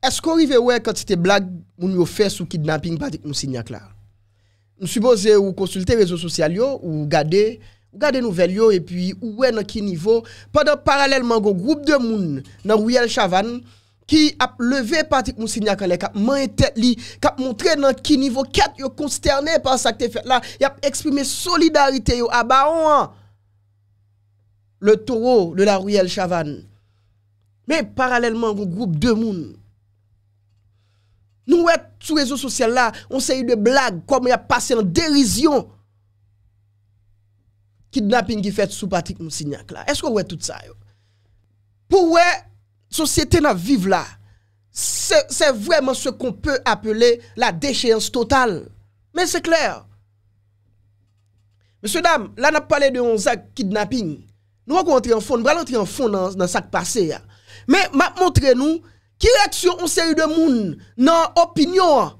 Esko rive wè kante te blag moun yo fè sou kidnapping patik moun sinyak la? Moun suboze ou konsulte rezo sosyal yo, ou gade, ou gade nouvel yo, e pi ou wè nan ki nivou, padan paralelman goun groub de moun nan Rouyel Chavan, ki ap leve patik moun sinyak la, kap manye tet li, kap montre nan ki nivou, kat yo konsterne pa an sakte fet la, yap eksprime solidarite yo, a ba an an, le toro de la Rouyel Chavan, men paralelman goun groub de moun, Nous, sur les réseaux sociaux, là, on sait de blagues, comme il y a passé en dérision. Kidnapping qui fait sous Patrick Moussignac, là. Est-ce qu'on voit tout ça? Pour la société na vivre là, c'est vraiment ce qu'on peut appeler la déchéance totale. Mais c'est clair. Monsieur, dame, là, on a parlé de 11 kidnapping. Nous, entrer en fond, allons entrer en fond dans, dans passé. Mais, m'a montré nous, Ki reaksyon ou se yu de moun nan opinyon?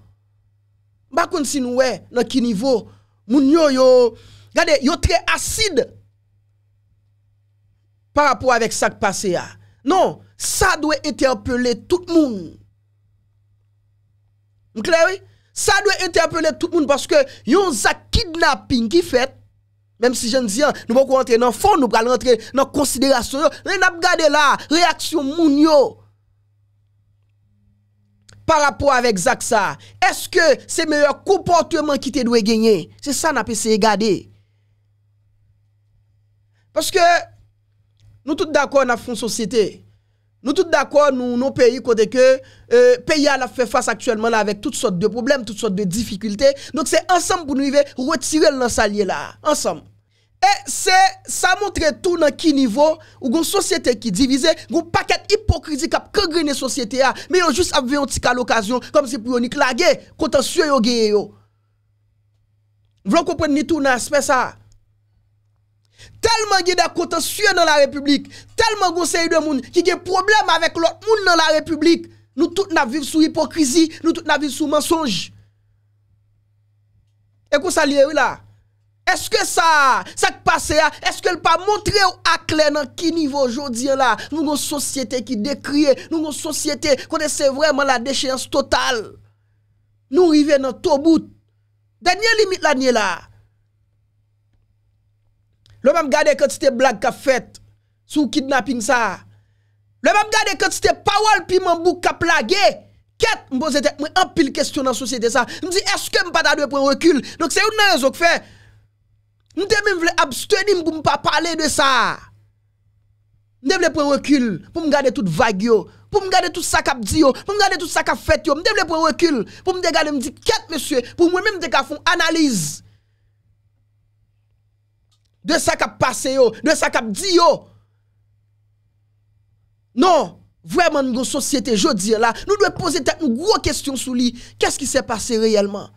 Bakoun si nou we nan ki nivou? Moun yo yo, gade, yo tre asid. Par apou avèk sa k passe ya. Non, sa dwe ete apelè tout moun. Mkleri? Sa dwe ete apelè tout moun paske yon za kidnapping ki fèt. Mèm si jen diyan, nou bakou rentre nan fond, nou pral rentre nan konsidèrasyon yo. Ren ap gade la reaksyon moun yo. par rapport avec Zach Est-ce que c'est le meilleur comportement qui te doit gagner C'est ça n'a pas essayé garder. Parce que nous tous d'accord dans la société. Nous tous d'accord nous nos pays côté que euh, pays a fait face actuellement là avec toutes sortes de problèmes, toutes sortes de difficultés. Donc c'est ensemble pour nous retirer dans là, ensemble. E se sa montre tou nan ki nivou Ou goun sosyete ki divize Goun paket hipokritik ap kagrene sosyete a Me yon jist ap veyon tika l'okasyon Kom se pou yon nik la ge Kontan suyo geye yo Vlon kompren ni tou nan aspe sa Telman ge de kontan suyo nan la republik Telman goun se yon moun Ki ge problem avèk lòt moun nan la republik Nou tout nan viv sou hipokritik Nou tout nan viv sou mensonj E kon sa liye wè la Eske sa, sak pase ya, eske l pa montre ou akle nan ki nivou jodi ya la? Nou yon sosyete ki dekriye, nou yon sosyete konde se vreman la decheyans total. Nou rive nan to bout. Danye limit la, danye la. Lò mè m gade kote se te blag ka fet, sou kidnapping sa. Lò mè m gade kote se te pawal pi mambou ka plage. Kè, m boze te, m apil kestyon nan sosyete sa. M di eske m pata dwe pre rekul. Dok se yon nan yon zok fey. Mwen de mwen vle abstenim pou mwen pa pale de sa. Mwen de vle pren rekyl pou mwen gade tout vague yo. Pou mwen gade tout sakap di yo. Pou mwen gade tout sakap fet yo. Mwen de vle pren rekyl pou mwen de gade mwen di ket monsye. Pou mwen mwen de gafon analize. De sakap pase yo. De sakap di yo. Non. Vwèman nou yon sosyete jodi yo la. Nou dwe pose te mwen gro kestyon sou li. Kèst ki se pase reyelman?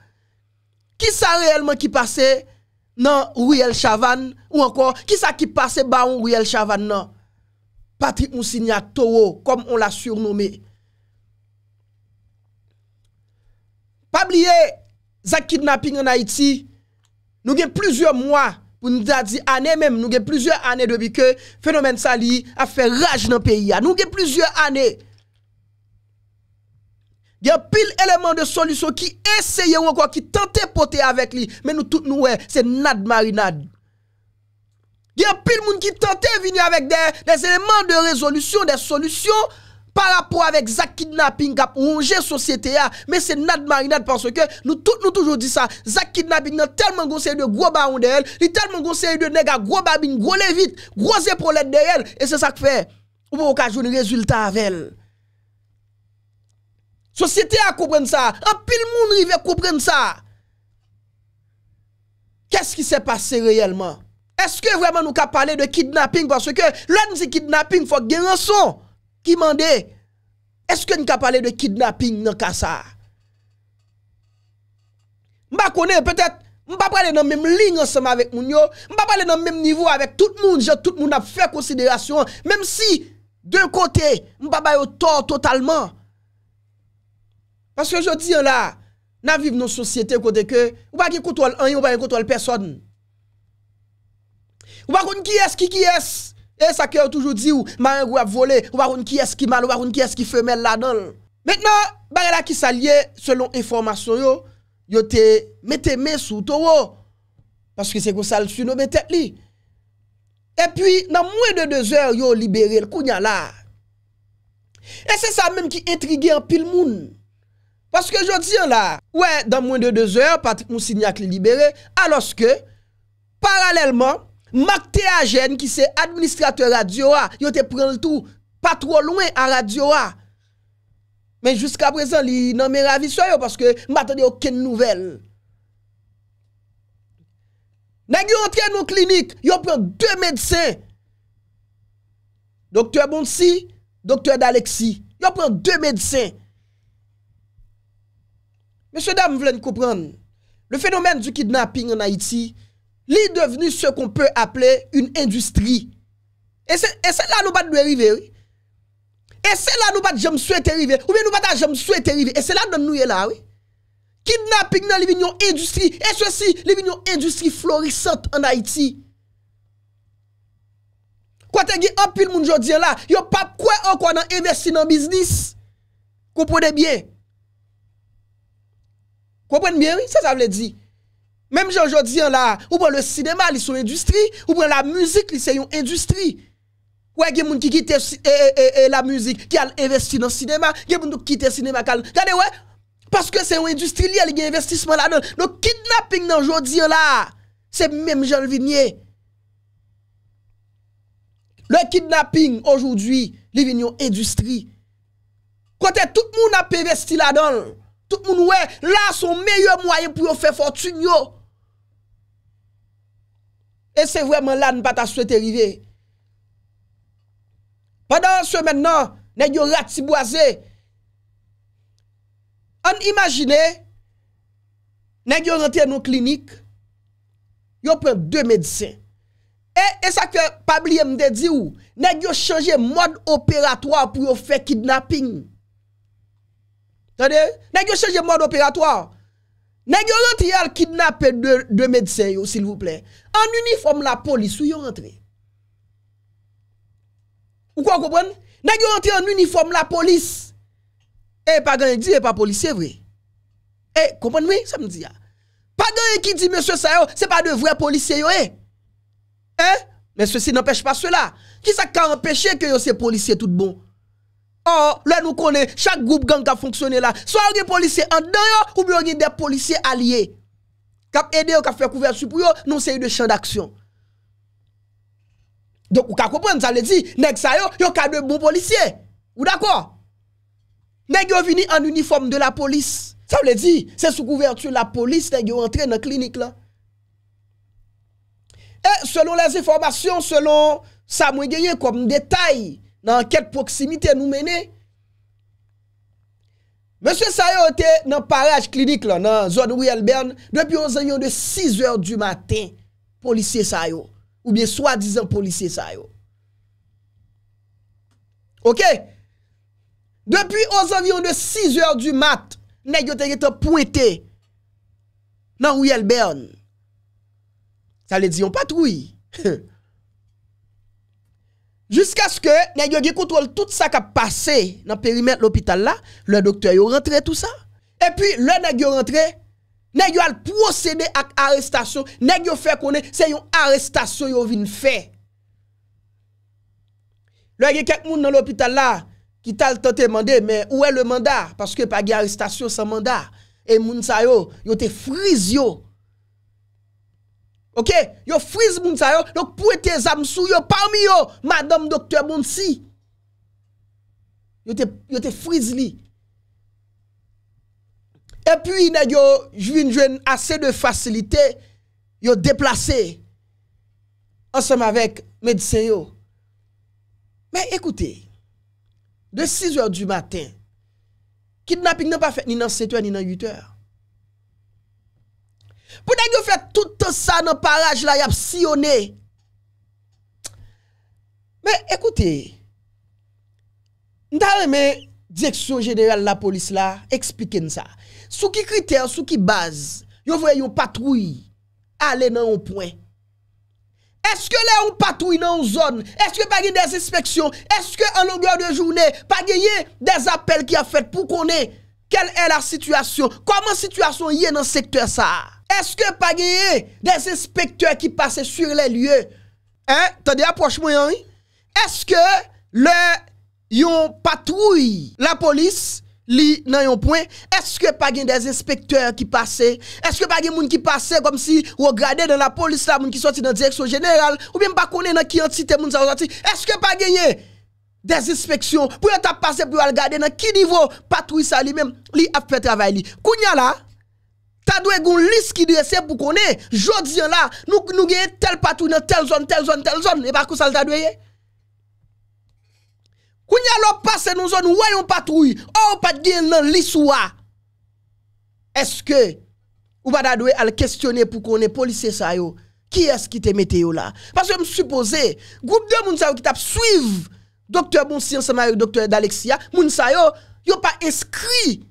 Ki sa reyelman ki pase? Kèst ki se pase? Non, Riel Chavan ou encore qui ça qui passait bas un Riel Chavan Non, Patrick Moussigna Toro comme on l'a surnommé Pas oublier Zak kidnapping en Haïti nous avons plusieurs mois nous nous dit années même nous avons plusieurs années depuis que phénomène Sali a fait rage dans le pays nous avons plusieurs années il y a pile élément de solution qui ou encore, qui tentaient porter avec lui. Mais nous, tous nous, c'est nad marinade. Il y a pile de monde qui de venir avec des, des, éléments de résolution, des solutions par rapport avec zak Kidnapping qui a rongé société. Mais c'est nad marinade parce que nous, tous, nous toujours dit ça. Zak Kidnapping a tellement conseillé de gros baron de elle, il a tellement conseillé de à gros babine, gros levite, gros épaulettes de elle. Et c'est ça qui fait. Ou pouvez jouer un résultat avec elle. Sosyete a koupren sa. An pil moun rive koupren sa. Kè s ki se passe reyelman? Eske vreman nou ka pale de kidnapping? Kwa se ke loun si kidnapping fok gen anson. Ki mande, eske nou ka pale de kidnapping nan ka sa? Mba kone, petèt, mba pale nan mèm ling ansema vek moun yo. Mba pale nan mèm nivou avèk tout moun. Tout moun ap fè konsidèrasyon. Mèm si, dè kote, mba pale otor totalman. Parce que je dis là, nous vivons dans une société côté que, ou pas qui contrôle un, ou pas qui contrôle personne. Ou pas qui est qui qui est. Et ça que toujours dit, ou marin ou a volé, ou pas qui est qui mal, ou pas qui est qui femelle là-dedans. Maintenant, bah là qui s'allie, selon information yo, yo te mette mes sous taureau. Parce que c'est comme ça le surnommé tête li. Et puis, dans moins de deux heures, yo libéré le kounya là. Et c'est ça même qui intrigue un pile monde. Parce que je dis là, ouais, dans moins de deux heures, Patrick Moussignac est libéré, alors que, parallèlement, Mac Théagène, qui c'est administrateur radio, il te prend le tout, pas trop loin à radio. Mais jusqu'à présent, il n'a pas ravi parce que je aucune nouvelle. Nèg est entré dans clinique, a pris deux médecins. Docteur Bonsi, docteur d'Alexis. a pris deux médecins. Mese dam, vle n koupran, le fenomen du kidnapping en Haiti, li deveni se kon pe aple un industri. E se la nou bat nou e rive, e se la nou bat jem sou ete rive, ou mi nou bat a jem sou ete rive, e se la nou nou e la, kidnapping nan li vinyon industri, e se si li vinyon industri florisant en Haiti. Kwa te ge apil moun jodi en la, yo pap kwe an kon an investi nan biznis, koupone bien, Comprenez bien, oui, ça, ça veut dire. Même aujourd'hui, là, ou prend le cinéma, ils sont industrie, ou prend la musique, ils sont industrie. Ouais, il y a des gens qui quittent eh, eh, eh, la musique, qui ont investi dans le cinéma, il y a des qui quittent le cinéma. Regardez, ouais, parce que c'est une industrie. il y a investissement là-dedans. Donc, kidnapping dans aujourd'hui, là, c'est même Jean Vignier. Le kidnapping aujourd'hui, il y a une industrie. Quand tout le monde a investi là-dedans, moun wè la son meyè mwayè pou yo fè fòrtun yo e se vwèman lan pa ta souwète rive padan an semen nan nan yo ratibwaze an imajine nan yo rentè nou klinik yo pren dè medisè e sa kè pabli mdè di ou nan yo chanje mod operatò pou yo fè kidnapping Attendez, nèg yo de mode opératoire. Nèg yo rentre al kidnapper deux de médecins s'il vous plaît. En uniforme la police ou yo rentré. Ou quoi comprendre Nèg rentré en uniforme la police. Et eh, pas grand dit eh, pas policier vrai. Et eh, comprenez ça me dit ah. Pas qui dit monsieur ça c'est pas de vrai policier yo eh. Mais ceci n'empêche pas cela. Qui ça qui a empêché que yo ces policiers tout bon Oh, lè nou konè, chak goup gang ka fonksyonè la. So an gen polisè an den yo, ou mè an gen de polisè alye. Kap ede yo ka fè kouvertu pou yo, nou se yon de chan d'aksyon. Donk ou ka kompèm, sa lè di, nèk sa yo, yo ka de bon polisè. Ou d'akwa? Nèk yo vini an uniforme de la polis. Sa lè di, se sou kouvertu la polis, nèk yo entre nan klinik la. E, selon lèz informasyon, selon sa mwen genye kom detayi, Nan anket proksimite nou mene. Monsen Sayo ete nan paraj klinik lan nan zon Rouyel Bern. Depi 11 an yon de 6 or du maten. Polisye Sayo. Ou bie swa dizan polisye Sayo. Ok. Depi 11 an yon de 6 or du mat. Negyo te gete pwete. Nan Rouyel Bern. Sa le diyon patroui. He he. Jusqu'à ce que les gens contrôlent tout ça qui a passé dans le périmètre de l'hôpital là, le docteur est rentré tout ça. Et puis, le nègre rentré, nègre ont procédé à arrestation, ont fait connaître, c'est une arrestation yo vin fait. Le y a quelques moun dans l'hôpital là qui t'a tenté demander mais où est le mandat parce que pas d'arrestation sans mandat et moun sa yo, yo te Ok, yo frise moun sa yo, donc pour tes sou yo parmi yo, madame docteur Mounsi. Yo te yo te frise Et puis na yo assez de facilité, yo déplacé ensemble avec médecin yo. Mais écoutez, de 6 h du matin, kidnapping n'a pas fait ni dans 7 h ni dans 8 h pour ne pas tout ça dans le parage, là, y a sillonné. Mais écoutez, nous allons la direction générale de la police là, expliquez ça. Sous qui critère, sous qui base, vous voyez une patrouille aller dans un point. Est-ce que là on patrouille dans une zone? Est-ce que pas des inspections? Est-ce que en longueur de journée, pas des appels qui a fait pour qu'on ait Kèl è la situasyon? Koman situasyon yè nan sektèr sa? Eske pa gen yè des inspektèr ki pase sur lè lye? Hein? Tande aproch mwen yon yon? Eske lè yon patrouy? La polis li nan yon pwen? Eske pa gen des inspektèr ki pase? Eske pa gen moun ki pase kom si Ou o gade nan la polis la moun ki soti nan direkso genèral? Ou bèm pa konè nan ki antite moun sa o soti? Eske pa gen yè? des inspections pour t'a passé pour regarder dans qui niveau patrouille ça lui-même li a fait travail li kounya là ta doué gon liste qui dressé pour connait jodi là nous nous gagne tel patrouille dans telle zone telle zone telle zone et pas que ça t'a doué kounya là passe nous zone où on patrouille oh pas gagne dans est-ce que ou pas doué à questionner pour connait policier ça yo qui est-ce qui te mette yo là parce que me supposé groupe de moun ça qui t'a suivre Docteur Bonsi ensemble avec docteur d'Alexia, moun sa yo, pas inscrit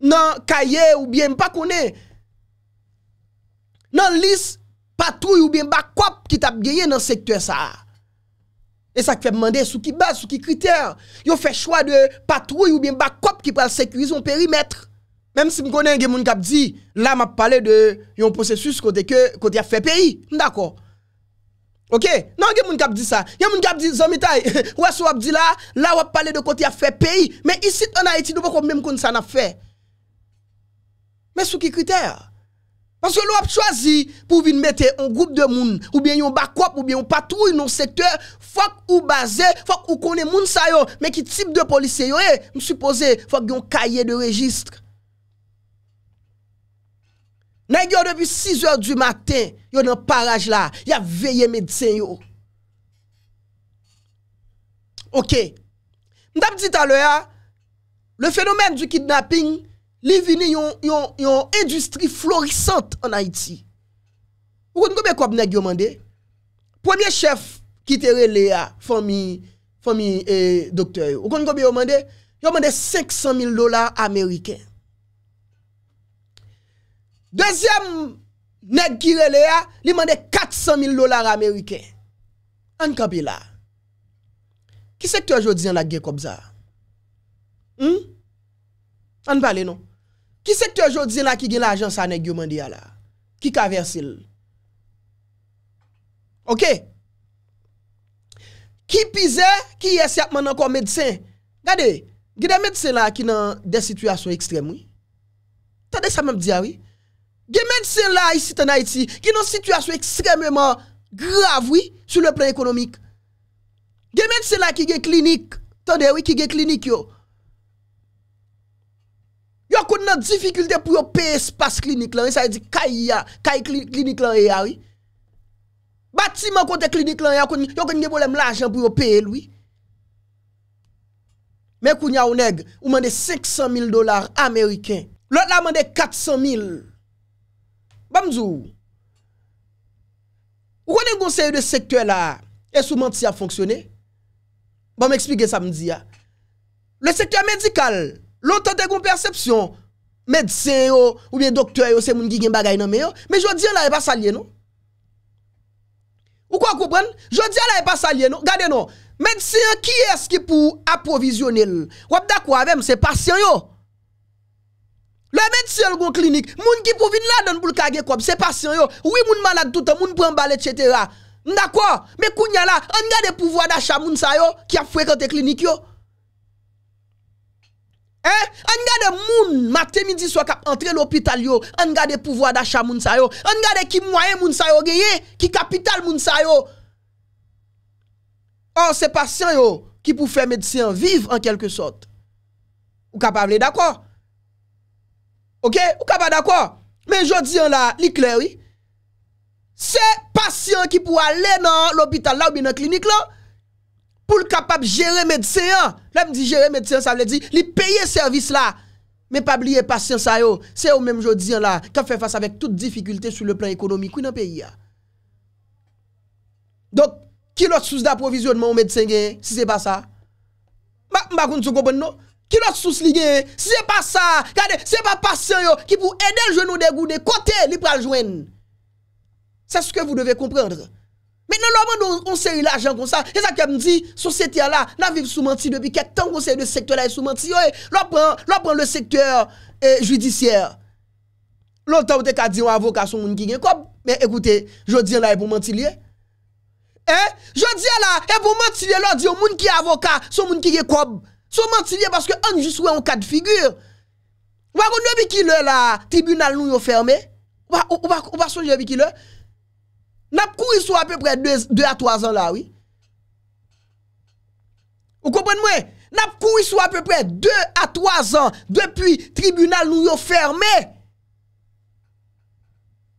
dans cahier ou bien pas connu, Dans liste patrouille ou bien backup qui t'a gagné dans secteur ça. Et ça fait demander sous qui base, sous qui critère. Yo fait choix de patrouille ou bien backup qui peut sécuriser son périmètre. Même si je connais un gens qui dit, là, m'a parlé de un processus côté que a fait pays. D'accord. Ok, nan gen moun kap di sa, gen moun kap di zon mitay, wè sou wap di la, la wap pale de konti a fè peyi, mè isi an a eti nou pou kon mèm kon sa na fè. Mè sou ki kriter? Mè sou lò wap chwazi pou vin mette an goup de moun, oubyen yon bakop, oubyen yon patou, yon sektè, fòk ou baze, fòk ou kone moun sa yo, mè ki tip de polise yo eh, e, mè suppose fòk yon kaye de registre. Nèg yo depuis 6 h du matin, yo dans parage là, y a veillé médecin yo. OK. M'ta dit tout à l'heure, le phénomène du kidnapping, li vini yon, yon, industrie florissante en Haïti. Vous connaissez combien quoi nèg yo Premier chef qui te relé à famille famille et eh, docteur. Vous connaissez combien yo mandé? Yo 500 000 dollars américains. Dezyem neg girele ya, li mande 400.000 lolar Ameriken. An kabela. Kisek te ojodzyen la ge kobza? Hmm? An pale nou? Kisek te ojodzyen la ki gen la ajan sa neg yu mande ya la? Ki ka versil? Ok. Ki pize, ki yese apman an kon medsen. Gade, gade medsen la ki nan desituyasyon ekstrem wii. Tade sa mab diya wii? Ge men se la yi si tanay ti, ki nou situasyon ekstrememan grav, wii, sou le plan ekonomik. Ge men se la ki ge klinik, tanay wii, ki ge klinik yo. Yo kon nan difikulte pou yo peye spas klinik lan, yi sa yi di kaya, kaya klinik lan e ya, wii. Batiman kote klinik lan, yo kon nye bolem la ajan pou yo peye l, wii. Men koun ya ou neg, ou mande 500 mil dolar Ameriken, lout la mande 400 mil dolar. Bamzou. Ou connaissez conseil de secteur là, et sous menti a fonctionné? Bon, m'expliquer ça me dit. Le secteur médical, longtemps de perception, médecin ou bien docteur c'est mon qui gen bagay nan yo, mais je dis là, il pas salier non? Ou quoi comprendre? Je dis là, il pas salier non? Gardez non, médecin qui est-ce qui pour approvisionner? Ou d'accord avec c'est patient yo. Le medisyon gwen klinik, moun ki pou vin la dan pou lkage kop, se pasyon yo. Ouwi moun manad toutan, moun pren balet, et cetera. Ndakwa, me kounya la, an gade pouvoi da chan moun sayo, ki ap fwe kante klinik yo. An gade moun mate midi swa kap entre lopital yo, an gade pouvoi da chan moun sayo. An gade ki mwayen moun sayo geye, ki kapital moun sayo. An se pasyon yo, ki pou fe medisyon viv an kelke sot. Ou kap avle dakwa? Ok, ou ka ba da kwa? Men jodi an la, li kleri. Se pasyen ki pou ale nan l'hobital la ou bin nan klinik la, pou l'kapab jere medisyen. La m di jere medisyen, sa m le di, li peye servis la. Men pa bliye pasyen sa yo, se yo men jodi an la, ka fe fasa vek tout difikulte sou le plan ekonomi kou nan peyi ya. Donk, ki lot souz da provizyonman ou medisyen gen, si se pa sa? M bakoun sou kompon nou? Si lot sou slige, se se pa sa, kade, se se pa pasen yo, ki pou edel joun nou degou de kote li praljouen. Se se ke vous devez komprendre. Menen lor mandou on seri la joun kon sa, e sa kem di, sou sete ya la, na viv sou manti debi ketan kon seri de sektor la e sou manti. Lor prend le sektor euh, judisier. Lor tabote ka di yon avokat sou moun ki gen kob. Men ekoute, jodi ya la e pou manti liye. Jodi ya la e pou manti liye, lor di yon moun ki avokat sou moun ki gen kob. Son menti parce que on juste en cas de figure. Ou pas qu'on qui le là, tribunal nous yon fermé. Ou pas ou pas ou pas qui le. N'a couru sur à peu près 2 à 3 ans là, oui. Vous comprenez moi N'a couru sur à peu près 2 à 3 ans depuis tribunal nous yon fermé.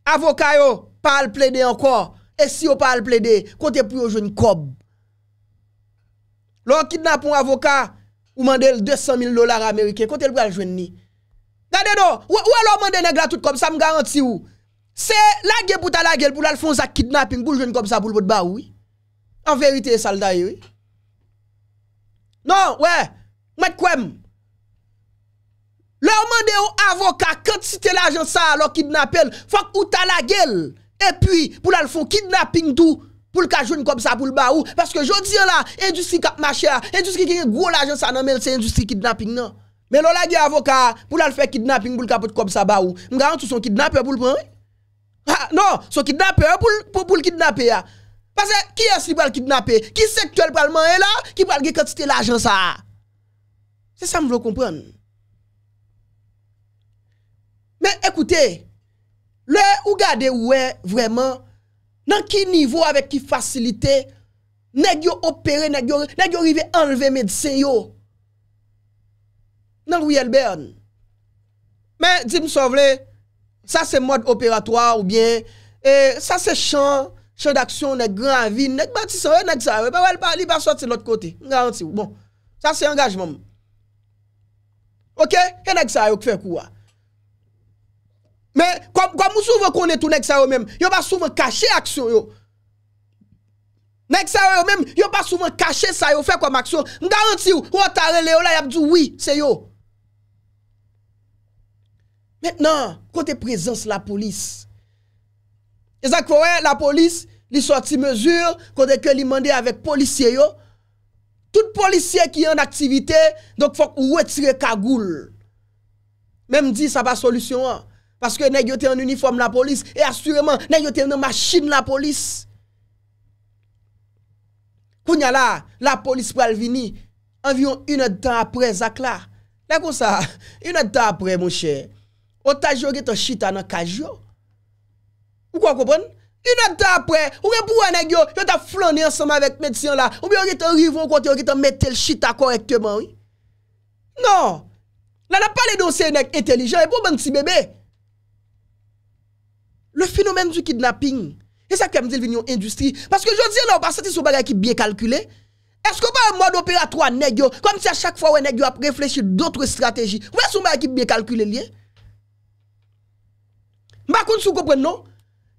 Avocat yo pas plaider encore. Et si vous pas plaider, comptez pour yon jeune cob. L'on kidnappe un avocat ou mandel 200 000 dollars américains, quand elle va jouer ni. Gardez donc, ou, alors mande nèg la tout comme ça, me garantis ou. C'est la gueule pour ta la gueule pour la fond kidnapping pour jeune comme ça pour le ba oui. En vérité ça le oui. Non, ouais, mettre quoi Leur avocats avocat c'était l'argent ça alors kidnappel, faut que ou ta la gueule. Et puis pour la kidnapping tout pour le cajun comme ça pour le baou parce que je dis là industrie cap marché industrie qui gros l'argent ça non c'est industrie kidnapping non mais là un avocat pour le faire kidnapping pour le capote comme ça baou garant garantis son kidnapper pour le prendre ah, non son kidnappeur pour pour, le kidnapper ah. parce que qui est-ce qui va le kidnapper qui secteur va le manger là qui va le quantité l'argent ça c'est ça que je veux comprendre mais écoutez le ou ou est vraiment dans quel niveau, avec qui facilité, nèg yo opéré, nèg yo, nèg yo rive enlever médecin yo. Dans Louis Elbern. Mais, dis-moi, ça c'est mode opératoire ou bien, eh, ça c'est champ, champ d'action, nèg grand vie, nèg bâtisson nèg ça, pas elle pas, il pas sortir de l'autre côté. Garanti, bon. Ça c'est engagement. Ok? Et nèg ça, yo fait quoi? Men, kwa mou souve kone tou nek sa yo men, yo ba souve kache aksyon yo. Nek sa yo men, yo ba souve kache sa yo, fe kwa m aksyon. M garanti yo, ou atare le yo la, yab di oui, se yo. Mètenan, kote prezans la polis. E zan kwe, la polis, li sorti mezur, kote ke li mande avek polisye yo. Tout polisye ki an aktivite, donk fok ou wetire kagoul. Mèm di, sa ba solisyon an. Parce que nèg en uniforme la police et assurément nèg en machine la police. Kounya la, la police pral vini environ une heure temps après Zak là. Là comme ça, une heure temps après mon cher. Otage yo geto chita dans le Ou quoi comprendre Une heure après, ou a nèg yo, yo t'a flané ensemble avec médecin là, ou bien rive au côté yo geto mettre le chita correctement oui. Non. Là n'a pas les dossiers nèg intelligent et pour bon petit bébé phénomène du kidnapping. Et ça qui me dit une industrie. Parce que je dis là, on passe ce bagage qui bien calculé. Est-ce qu'on pas un mode opératoire nèg comme si à chaque fois nèg a réfléchi d'autres stratégies. Ou est-ce qu'on bagage qui bien calculé lié M'a sou comprendre non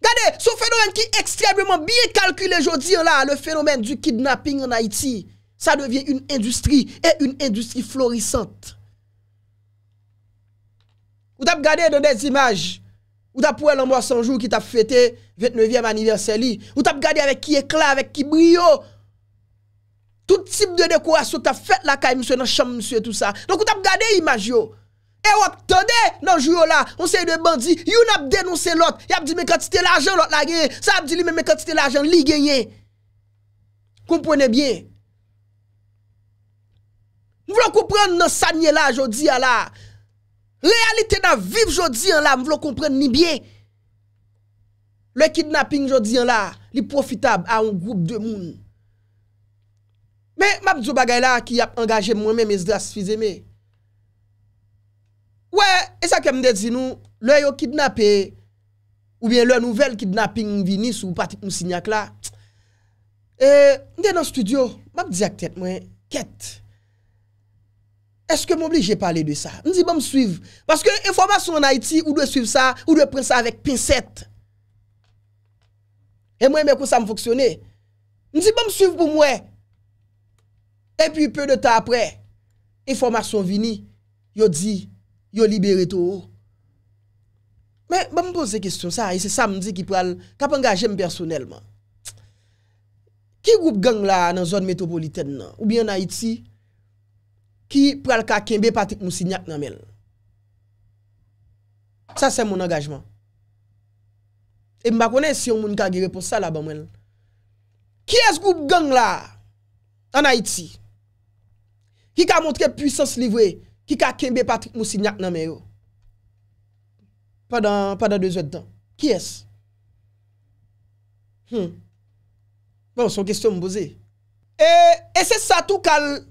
Regardez, ce phénomène qui est extrêmement bien calculé je dis, là, le phénomène du kidnapping en Haïti, ça devient une industrie et une industrie florissante. Vous avez regardé dans des images Ou ta pou el an mwa sanjou ki ta fwete 29e aniversè li. Ou ta pou gade avek ki ekla, avek ki brio. Tout tip de dekorasyon ta fwete la kaye mswe nan chanm mswe tout sa. Donk ou ta pou gade imaj yo. E wap tande nan jwyo la. On se yde bandi. You nap denonsè lot. Ya ap di me katite l'ajan lot la genye. Sa ap di li me me katite l'ajan li genye. Kompone bien. Nou vlo koupren nan sanye la jwyo di ya la. Realite nan viv jodi an la, m vlo kompren ni bie. Le kidnapping jodi an la, li profitab a un group de moun. Me, m ap dzou bagay la ki ap angaje mwen me, me zdras fizeme. We, e sa ke m de zinou, le yo kidnape, ou bien le nouvel kidnapping in Vinis ou pati m sinak la. E, m de nan studio, m ap dzak tet mwen ket. Eske m'oblige j'e pale de sa? Ndi ba bon, m'suiv? Paske informasyon an Haiti, ou dwe bon, suiv sa, ou dwe pren sa avèk pinset. E mwen mè kon sa m'foksyonè. Ndi ba m'suiv pou mwen? E pi peu de ta apre, informasyon vini, yo bon, di, yo libere to. Mè, ba m'pose kestyon sa, e se sa m'di ki pral, kap an gajem personelman. Ki goup gang la nan zon metropoliten nan? Ou bi an Haiti? qui pral ka kembe Patrick Moussignac nan mel. Ça c'est mon engagement. Et ma connais si on moun ka gire ça là bas Qui est-ce groupe gang là en Haïti qui ka montré puissance livrée, qui ka kembe Patrick Moussignac nan mel pendant pendant deux heures de temps. Qui est-ce hmm. Bon, son question me poser. Et, et c'est ça tout qu'elle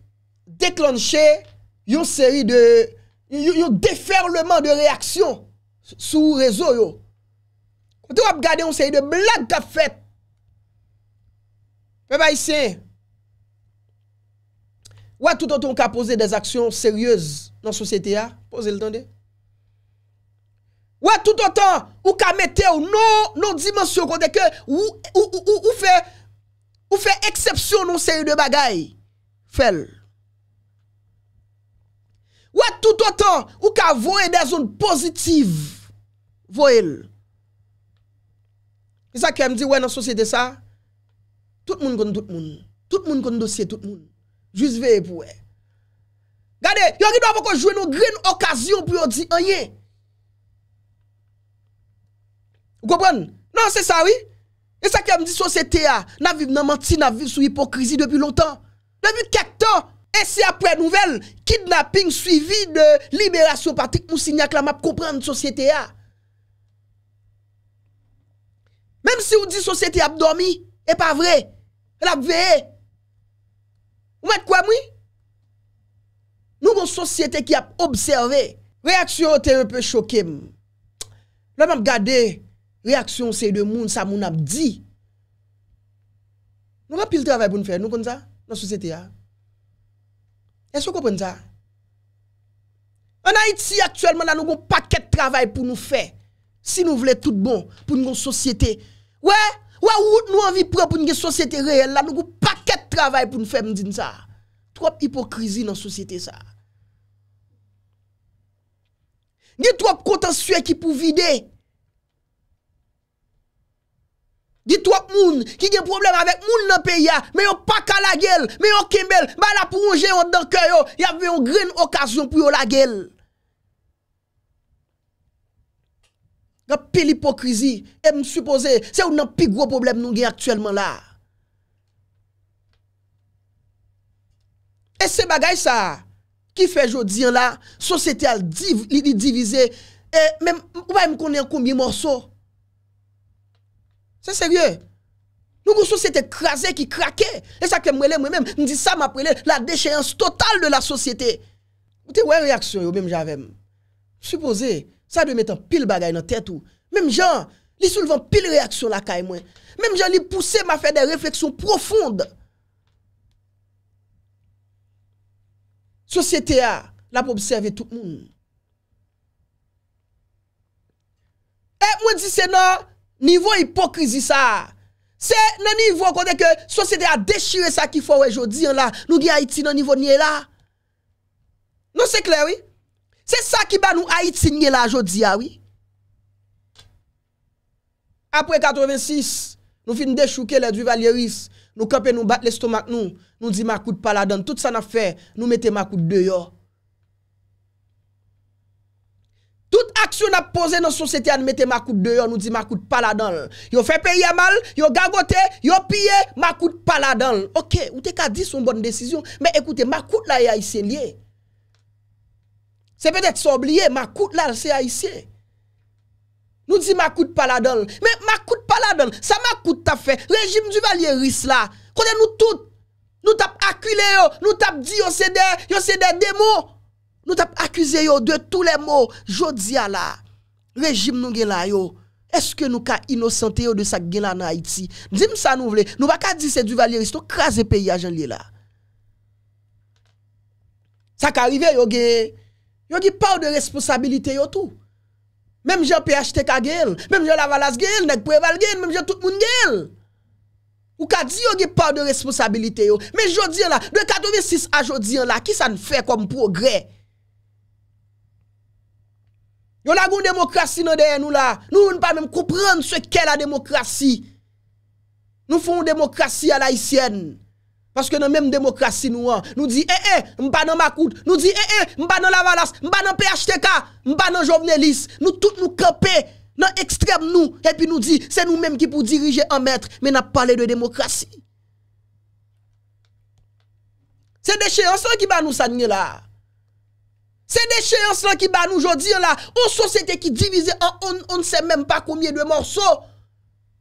Deklanche yon seri de... Yon deferlement de reaksyon... Sou rezo yo... Mwen te wap gade yon seri de blanke fèt... Mwen pa yise... Wè tout anton wak posey des aksyon seriöz nan sosyete ya... Ah, posey l'tande... Wè tout anton wak amete ou non, non dimensyon koteke... Ou fe... Ou fe eksepsyon yon seri de bagay... Fèl... Ouè tout otan, ou ka voe de zon pozitiv, voe el. E sa ki a m di, ouè nan sosyete sa, tout moun kon tout moun, tout moun kon dosye tout moun. Jus veye pou we. Gade, yon ki do apoko jwe nou green okasyon pou yo di anye. Ou gobon? Nan, se sa oui. E sa ki a m di, sosyete a, nan viv nan manti, nan viv sou hipokrizi depi lontan. Nan viv ketan. E se apre nouvel Kidnapping suivi de Liberasyon patik moussini ak la map komprende Sosyete ya Mem si ou di sosyete ap dormi E pa vre El ap vehe Ou met kwa mwi Nou kon sosyete ki ap observe Reaksyon te epe choke La map gade Reaksyon se de moun sa moun ap di Nou va pil trabay pou nfe Nou kon sa Nan sosyete ya Eswe kopen sa? Anayiti aktuelman nan nou goun paket travay pou nou fe. Si nou vle tout bon pou nou goun sosyete. Ouè, ouè, ouè, nou anvi pran pou nou goun sosyete reyel nan nou goun paket travay pou nou fe mdin sa. Trop hipokrizi nan sosyete sa. Nye trop kontansye ki pou vide. Nye trop kontansye ki pou vide. Di trok moun ki gen problem avèk moun nan peya, mè yon paka la gèl, mè yon kembèl, mè la prongè yon dèkè yon, yavè yon gren okasyon pou yon la gèl. Gan pel hipokrizi, e mè m'supose, se ou nan pi gro problem nou gen aktuellement la. E se bagay sa, ki fè jò diyan la, sosete al divize, e mè m'konna yon kombi morso, Se serye, nou goun sosyete krasè ki krake, e sa ke mwen lè mwen mèm, nou di sa m apre lè la dechayans total de la sosyete. Mwen te wè reaksyon yo mèm javèm. Supose, sa de met an pil bagay nan tèt ou. Mèm jan, li sou levan pil reaksyon la kaj mwen. Mèm jan, li pousse ma fè de refleksyon profonde. Sosyete a, la poubserve tout moun. E mwen di se nan? Nivou hipokrizi sa, se nan nivou konde ke sosyede a deshire sa ki fò wè jodi an la, nou gen a iti nan nivou nye la. Nou se kler wè, se sa ki ba nou a iti nye la jodi a wè. Apre 86, nou fin de chouke le dwi valieris, nou kapè nou bat l'estomak nou, nou di makout paladan, tout sa na fè, nou mette makout deyo. Tout aksyon ap pose nan sosyete an mette makout deyon, nou di makout pala don. Yo fepe yamal, yo gagote, yo pye, makout pala don. Ok, ou te ka di son bonn desisyon, men ekoute, makout la yayise liye. Se petet sou obliye, makout la yase yayise. Nou di makout pala don. Men makout pala don, sa makout ta fe, rejim du valye ris la. Kote nou tout, nou tap akwile yo, nou tap di yo sede, yo sede demo. Nou tap akwize yo de tou le mou, jodi a la, rejim nou gen la yo, eske nou ka inosante yo de sak gen la nan Haiti. Dime sa nou vle, nou baka di se du valiristou krasi peyi a jan li la. Sa ka rive yo gen, yo gen pa ou de responsabilite yo tou. Mem jen pHTK gen, mem jen la valas gen, nek preval gen, mem jen tout moun gen. Ou ka di yo gen pa ou de responsabilite yo, men jodi a la, de katoven sis a jodi a la, ki sa nou fe kom progre? Yon la gon démocratie dans derrière nous là. Nous ne pas même comprendre ce qu'est la démocratie. Nous faisons démocratie à la haïtienne, Parce que dans même démocratie nous nous dit eh eh m'pa dans Makout, nous dit eh eh m'pa dans Lavalas, m'pa dans PHTK, m'pa dans Jovenelis. Nous tous nous camper dans extrême nous et puis nous dit c'est nous-mêmes qui pouvons diriger un maître mais n'a parlé de démocratie. C'est déchéance qui va nous saigner là. Se decheyans lan ki ba nou jodi la, ou sosete ki divize an on, on se mèm pa koumye dwe morso.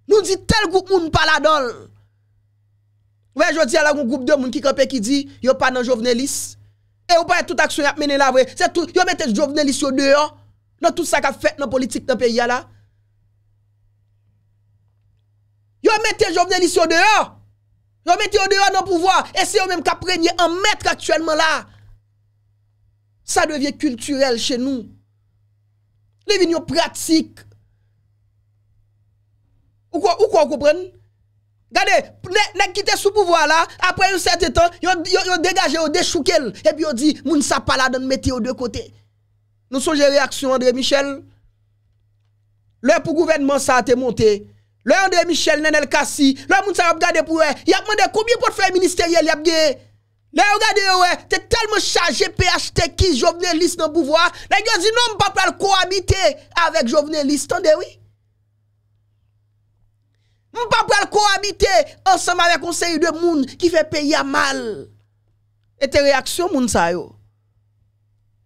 Nou di tel goup moun pala don. Ouwe jodi ala goun goup dwe moun ki kape ki di, yo pa nan jovenelis. E ou pa yon tout aksyon ap mènen la vwe. Se tou, yo mette jovenelis yo deyon, nan tout sa ka fèt nan politik nan peyi ya la. Yo mette jovenelis yo deyon. Yo mette yo deyon nan pouvoi, e se yo mèm ka prenyen an mètre aktuelman la. ça devient culturel chez nous. Les vignes pratiques. Ou quoi, ou quoi, comprenez? Regardez, les qui étaient sous pouvoir là, après un certain temps, ils ont dégagé, ils ont déchouqué, et puis ils ont dit, ne sa pas là, donne mettez aux deux côtés. Nous sommes réaction André Michel. L'heure pour gouvernement, ça a été monté. L'heure André Michel, Nenel Kassi, l'heure moun sa a regardé pour eux. Il a demandé combien de portefeuilles ministériels il a gagné. La yo gade yo wey, te tel me chaje PHT ki jovene list nan bouvoi, la yo yo zi nou m papal ko amite avèk jovene list an dewi. M papal ko amite ansanm avèk konseyi de moun ki fè peyi a mal. E te reaksyon moun sa yo?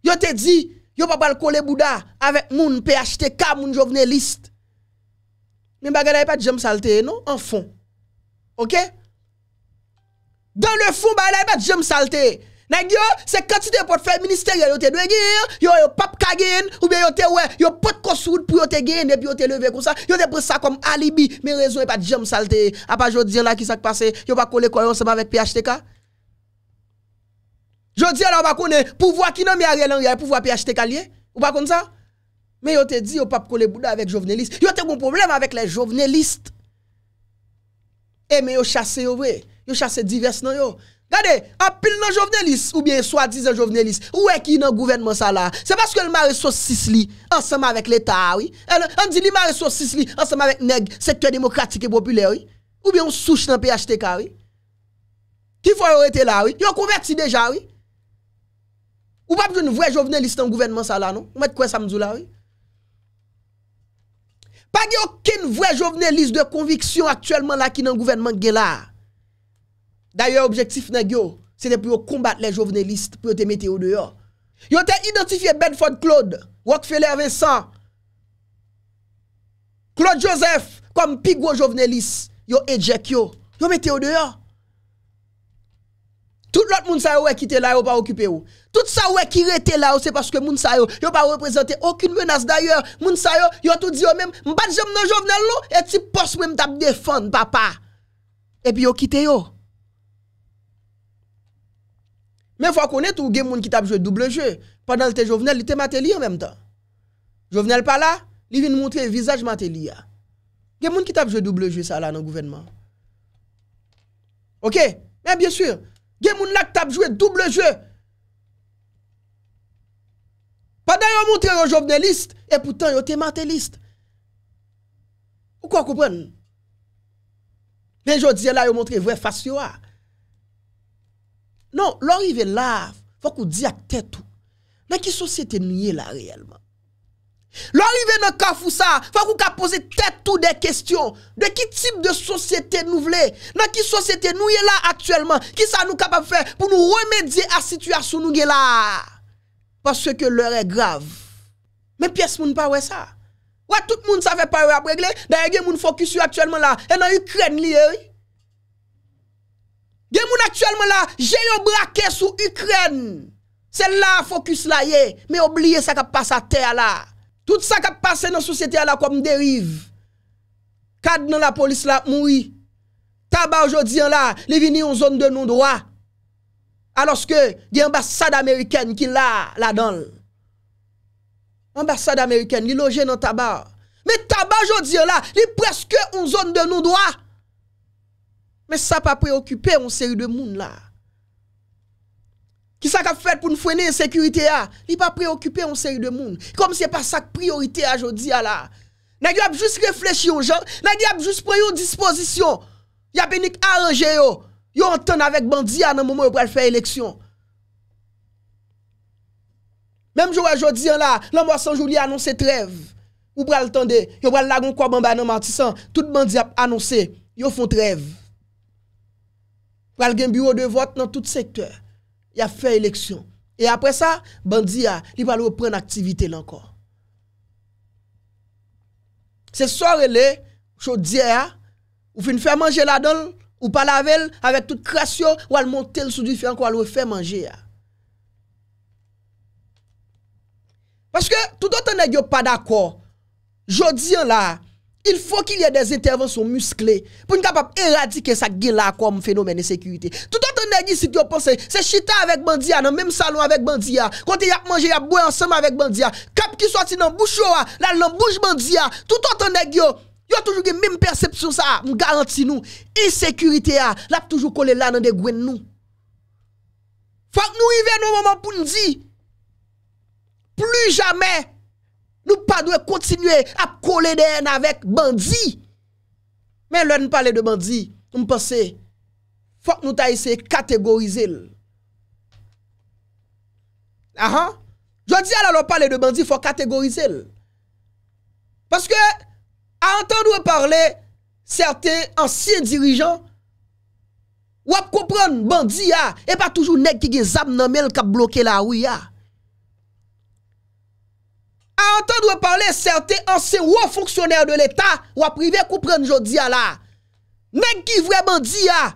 Yo te zi, yo papal ko le bouda avèk moun PHT ka moun jovene list. M m bagada e pat jem salteye nou, an fon. Ok? Ok? Dan le foun ba la e pat jem salte. Nan yo, se katite pot fè minister, yo te dwe gir, yo yo pap kagen, ou be yo te wè, yo pot kosoud pou yo te gen, e pi yo te leve kon sa. Yo te pre sa kom alibi, me rezon e pat jem salte. A pa jo di la ki sa k pase, yo pa kole koyon seman vek PHTK. Yo di la wakone, pou wakine me a re lan, yo pou wak PHTK liye, wakone sa. Me yo te di yo pap kole bouda vek jovenelist. Yo te kon problem avek le jovenelist. E eh, me yo chase yo wey. yo chasse divers nan yo. Gade, dans nan Jovenelis, ou bien soi-disant Jovenelis, ou est qui nan gouvernement ça là? C'est parce que le mari saucisse li, ensemble avec l'État, oui. On dit le mari saucisse li, ensemble avec NEG secteur démocratique et populaire, oui. Ou bien on souche dans PHTK, oui. Qui faut arrêter là, oui. Yon converti déjà, oui. Ou pas besoin de vrai Jovenelis dans gouvernement ça là, non? Ou met quoi ça dit là, oui? Pas aucune vraie Jovenelis de conviction actuellement là qui dans gouvernement là. Da yo objektif neg yo Se de pou yo kombat le jovenelist Pou yo te meteo do yo Yo te identifiye Bedford Claude Wokfele avè san Claude Joseph Kom pigwo jovenelist Yo ejek yo Yo meteo do yo Tout lot mounsa yo wè kite la yo pa okipe yo Tout sa wè kirete la yo Se paske mounsa yo Yo pa wè prezente okine menas Da yo mounsa yo Yo tout di non? yo mèm Mbade jèm nou jovenel lo E ti pos mèm tab defan papa E pi yo kite yo Mais il faut connaître tout, il y gens qui t'a joué double jeu. Pendant le Jovenel, il était Matéli en même temps. Jovenel pas là, il vient montrer le visage Matéli. Il y a des gens qui ont joué double jeu ça là dans le gouvernement. OK Mais bien sûr, il y a des gens qui ont joué double jeu. Pendant qu'ils montrent aux journalistes, et pourtant ils étaient matélistes. Vous comprendre Mais je dis là, ils montrent vraie face. Ah. Non, lor ive la, fwa kou di ak tetou. Nan ki sosyete nou ye la reyelman? Lor ive nan kafou sa, fwa kou ka pose tetou de kestyon. De ki tip de sosyete nou vle? Nan ki sosyete nou ye la aktuelman? Ki sa nou kapap fe pou nou remedye a sityasyon nou ge la? Paswe ke lor e grav. Men piyes moun pa we sa? Ouwa tout moun sa fe pa we apregle? Nan e ki moun fokus yo aktuelman la? E nan yu kren li ye we? Gen moun aktuel moun la, jè yon brake sou Ukren. Sè la fokus la ye, me oubliye sa kap pas sa ter la. Tout sa kap pas se nan sosyete la kom derive. Kad nan la polis la moui. Taban jodzien la, li vini yon zon de nou doa. Aloske gen ambassade Ameriken ki la, la donl. Ambasade Ameriken li loje nan taban. Me taban jodzien la, li preske yon zon de nou doa. Mè sa pa preokupè an seri de moun la. Ki sa ka fèt pou nou fwenè an sekurite a, li pa preokupè an seri de moun. Kom se pa sak priorite a jodi a la. Nè di ap jous reflechi yon jant, nè di ap jous preyon disposisyon. Y ap enik aranje yo. Yo an ton avèk bandi a nan moumè yo pral fèy eleksyon. Mèm jou a jodi a la, nan mwa sanjou li anonsè trev. Ou pral tonde, yo pral lagon kwa bamba nan matisan, tout bandi ap anonsè, yo fon trev. aller un bureau de vote dans tout secteur. Il a fait élection. Et après ça, bandi il va reprendre activité là encore. C'est soir elle chaudière ou fin faire manger la donne ou pas laver avec toute création ou al monter le sous du encore lui faire manger Parce que tout autant n'est pas d'accord. Jodi là, Il fò ki liye des intervansyon muskle, pou n'kap ap eradike sa gil la akwa mwen fenomen e sekurite. Toutot an e gyo si ki yo pense, se chita avèk bandiya nan menm salon avèk bandiya, konti yap manje yap bouy ansèm avèk bandiya, kap ki soti nan boucho a, la lan bouj bandiya, toutot an e gyo, yo toujou gen menm persepsyon sa a, mwen garanti nou, e sekurite a, la pou toujou kole la nan de gwen nou. Fòk nou i ven nou mwaman pou n'di, plu jamey, Nou pa nou e kontinue ap kole den avèk bandi. Men lò n'pale de bandi, nou m'pense, fòk nou ta ese kategorize lè. A ha? Jwa di alò lò pale de bandi, fòk kategorize lè. Panske, a anton nou e parle, certe ansyen dirijan, wap kompran bandi ya, e pa toujou neg ki ge zam nan men l kap bloke la ou ya. Ah. A entendre parler certains anciens hauts fonctionnaires de l'État ou à privé comprendre jodi à là. Nèg qui vraiment dit à.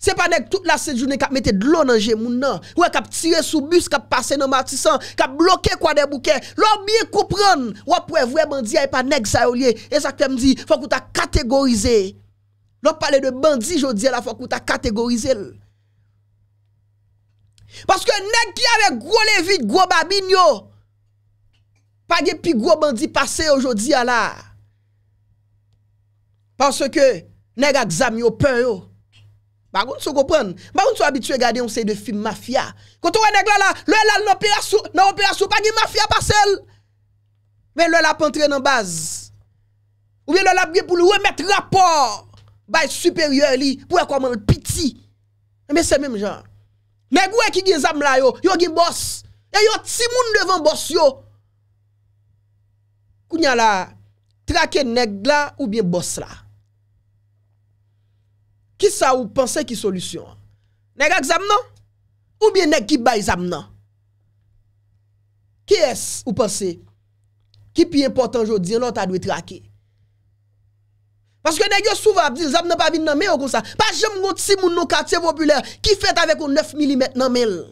C'est pas nèg toute la journée qui mette de l'eau dans moun nan. Ou qui tiré sous bus, qui a passé dans Matissan, qui bloqué quoi des bouquets. L'on bien comprendre ou après vrai bandia et pas nèg ça Et ça que me dit, faut que tu catégorisé, L'on parle de bandit jodi à la faut que tu catégorisé, Parce que nèg qui avec gros vite gros babigno, Page pi gro bandi pase yo jodi ya la. Pase ke neg a gzami yo pen yo. Bakoun sou kopren? Bakoun sou abitue gade yon sey de film mafia? Koto we neg la la, le la nan operasyon, nan operasyon, page mafia pasel? Men le la pen tre nan baz. Ou ven le la biye pou le we met rapor. Baye superior li, pou we koman piti. Eme se mèm jan. Neg we ki gen zam la yo, yo gen bos. E yo ti moun devan bos yo. Kou nyan la trake neg la ou bien bos la. Ki sa ou pense ki solusyon? Neg ak zam nan? Ou bien neg ki bay zam nan? Ki es ou pense? Ki pi important jodi? Ano ta dwe trake? Paske neg yo souva ap di, zam nan pa vin nan men yo kon sa. Paske jem gonti si moun nou katiye popüler, ki fet avèk ou 9 mm nan men lè.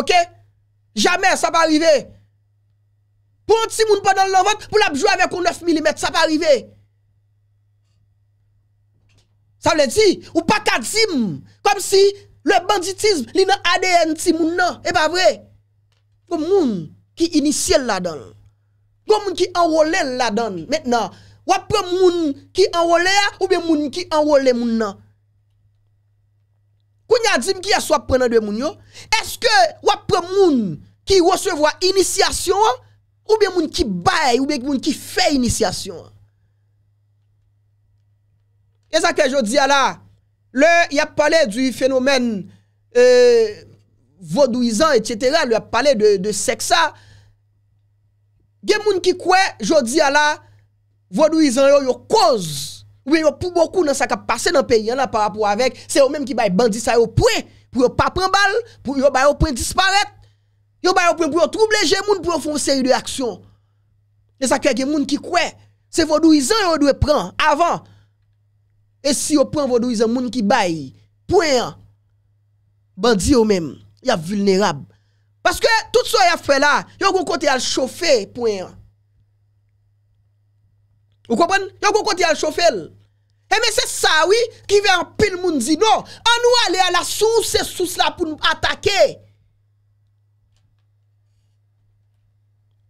Okè? Jamais, ça va arriver. Pour un petit monde pendant vente, pour la jouer avec un 9 mm, ça va arriver. Ça veut dire, ou pas sim comme si le banditisme, li dans ADN ti moun non, et eh, pas vrai. Comme moun qui initie là-dedans. Comme moun qui enrôle là-dedans. Maintenant, ou après moun qui enrôle ou bien moun qui enrôle moun non. Ou nyadzim ki yas wap prenen de moun yo? Eske wap pre moun ki wasevwa inisyasyon? Ou be moun ki bay? Ou be moun ki fe inisyasyon? E zake jodi ala Le yap pale du fenomen e, Vodouizan etsyetera Le yap pale de seksa Ge moun ki kwe jodi ala Vodouizan yo yo koz y pour beaucoup dans ça qui passé dans le pays hein, par rapport avec, c'est eux-mêmes qui baillent bandits ça au point, pour pas prendre balle, pour yo bailler au point disparaître. Yo baillent au point pour troubler les gens, pour faire une série d'actions. Et ça a des gens qui croit. c'est vaudouisant yo doit prendre avant. Et si yo prend les moun qui baille, point, hein. bandit eux-mêmes, y a vulnérable. Parce que tout ce y a fait là, yo gon côté à chauffer, point. Hein. Vous comprenez Vous comprenez à chauffer. Et eh, mais c'est ça, oui, qui veut en pile monde dit non. On nous aller à la source, c'est source là pour nous attaquer.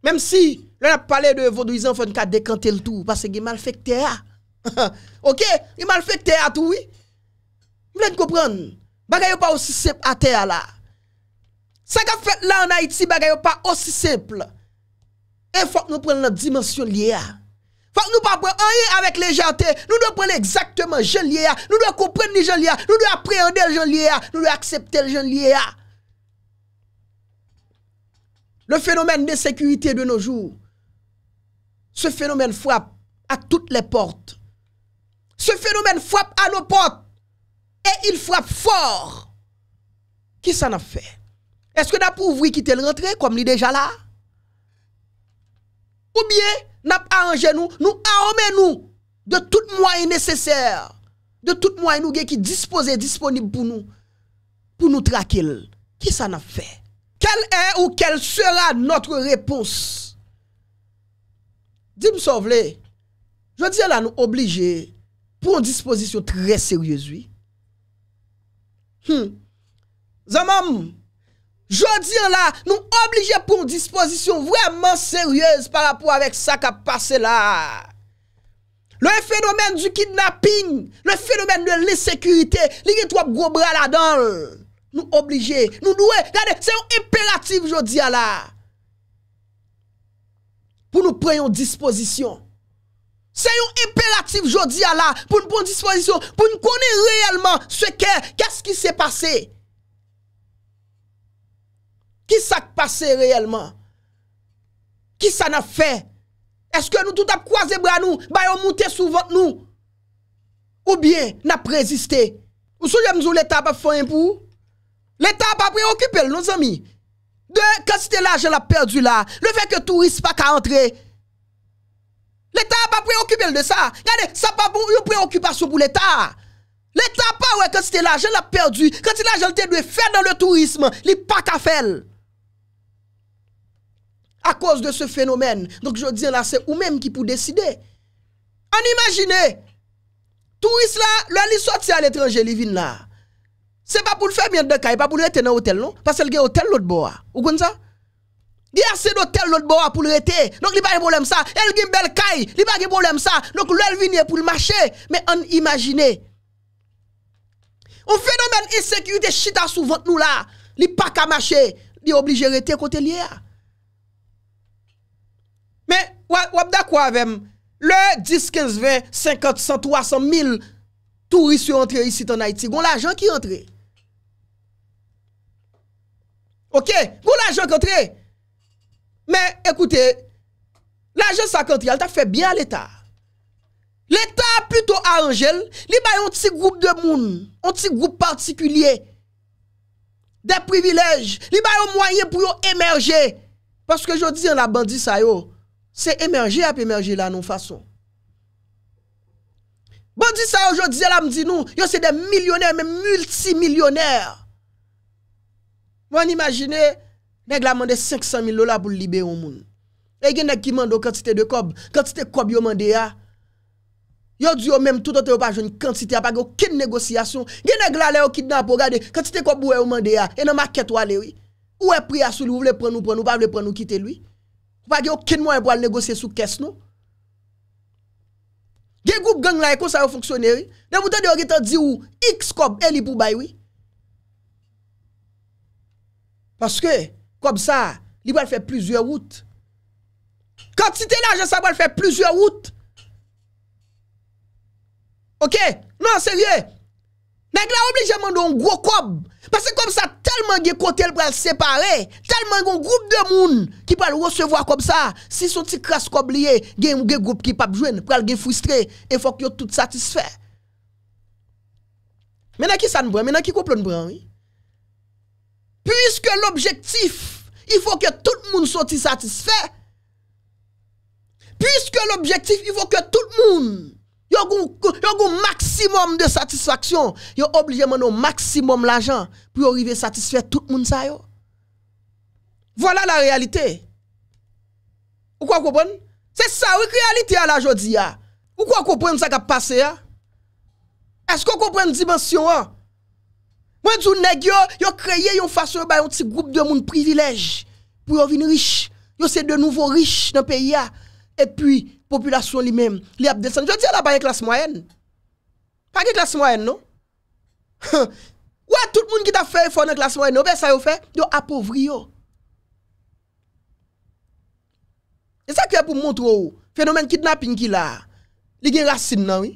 Même si, on a parlé de vaudouisant, il faut décanter le tout, parce qu'il est malfecteur. Ah. ok? Il est malfecteur ah, tout, oui. Vous voulez comprendre? Bagay pas aussi simple à terre là. Ça qu'a fait là en Haïti, bagay pas aussi simple. Et faut que nous prenions la dimension liée. Ah. Faut nous pas prendre rien avec légèreté. Nous devons prendre exactement Jean lia Nous devons comprendre Jean lia Nous devons appréhender Jean lia Nous devons accepter Jean lia Le phénomène de sécurité de nos jours, ce phénomène frappe à toutes les portes. Ce phénomène frappe à nos portes. Et il frappe fort. Qui s'en a fait? Est-ce que nous pouvons ouvrir quitter le rentré comme il est déjà là? Ou bien, nous avons nous, nous avons nous de tout moyens nécessaire, de toutes moyen nous qui disposé disponible pour nous, pour nous traquer. Qui ça n'a fait? Quelle est ou quelle sera notre réponse? Dis-moi, sauve Je dis là, nous obligés pour une disposition très sérieuse, oui. Hmm. Zamam, Jodi an la, nou oblige pou yon disposisyon vwèman sèryèz par rapport avèk sa ka pase la. Le fenomen du kidnapping, le fenomen de lè sèkürité, lè yon trope grobra la dan. Nou oblige, nou nouè, gade, sè yon imperatif jodi an la. Pou nou preyon disposisyon. Sè yon imperatif jodi an la, pou nou pon disposisyon, pou nou konè réelman se kè, kè sè ki sè pase. Ki sa k pase reyelman? Ki sa na fe? Eske nou tout ap kwaze bra nou? Bayon mouten sou vot nou? Ou bien, na preziste? Ou sou jem nou l'Etat pa fwen pou? L'Etat pa preokipel, loun sami. De, kwen si te la, jel ap perdu la. Le fe ke tourisme pa ka antre. L'Etat pa preokipel de sa. Gade, sa pa pou bon, yon preokipasyon pou l'Etat. L'Etat pa wey, kwen si te la, jel ap perdu. Kwen si la, jel te dwe fe nan le tourisme. Li pa ka fel. à cause de ce phénomène. Donc je dis là, c'est vous-même qui pouvez décider. On imagine, touristes là, le sorti à l'étranger, il vient là. C'est pas pour le faire bien de kaye, pas pour le rester dans l'hôtel, non? Parce qu'il y a un hôtel l'autre bord. Vous comprenez ça? Il y a assez d'hôtels l'autre bord pour le rester. Donc il n'y a pas de problème ça. Il y a une belle caille, il n'y a pas de problème ça. Donc l'el vient pour le marché. Mais on imagine. Un phénomène insécurité chita souvent nous là. Il n'y a pas qu'à marcher. Il est obligé de rester côté là. Men, wap da kwa avèm? Le 10, 15, 20, 50, 100, 300, 1000 Tourist yon entre yon site an Haiti Gon la jank yon entre Ok, gon la jank yon entre Men, ekoute La jank sa kante yon, ta fè bien l'Etat L'Etat, pluto a Angel Li bayon ti group de moun On ti group partikulie De privilej Li bayon mwaye pou yon emerje Paske jodi yon la bandi sayo c'est émerger à émerger là non façon. bon dit ça aujourd'hui là me dit nous, yo c'est des millionnaires même multimillionnaires. Moi imaginez nèg la mandé 500 000 dollars pour libérer un monde. Et nèg qui mande quantité de cob, quantité cob yo mandé a. Yo dit yo même tout autre pas une quantité pas aucune négociation. Gen nèg la là kidnap regarder quantité cob ou mandé a et dans maquette ou aller oui. Ou est prix à sous vous voulez prendre nous prendre nous pas voulez prendre nous quitter lui. pa gen yo kin mwen pou al negose sou kes non? nou. Gen goup gang la e kon sa yo fonksyoneri, ne mouten di yo gen tan di ou, x kob e li pou baywi. Paske, kob sa, li pou al fe plizye wout. Kan ti te la, je sa pou al fe plizye wout. Ok? Nan, serye. n'a pas obligé mande un gros cob parce que comme ça tellement des côté le se séparer, tellement un groupe de monde qui pral recevoir comme ça, si son petit crasse cob lié, a un groupe qui pas joindre, pral être frustré et faut que tout satisfait. Maintenant qui ça nous prend, maintenant qui complot nous prend oui. Puisque l'objectif, il faut que tout le monde soit satisfait. Puisque l'objectif, il faut que tout le monde un maximum de satisfaction. Yo obligé un maximum l'argent pour arriver à satisfaire tout le monde. Ça yo. Voilà la réalité. Ou quoi comprendre? C'est ça la réalité à la jodi Ou quoi comprendre ça qui a passé Est-ce qu'on comprend dimension a? Moi dis nèg yo, yo créé une façon ba un petit groupe de monde privilège pour vous venir riche. Yo c'est de nouveau riche dans le pays E pwi, populasyon li menm li ap desen. Jwa ti ala pa yon klas mwayen. Pa ki klas mwayen nou? Wè, tout moun ki ta fè yon fò yon klas mwayen nou, bè sa yon fè? Yon apovri yon. E sa ki yon pou mwot wou? Fenomen kidnapping ki la, li gen rassin nan wè.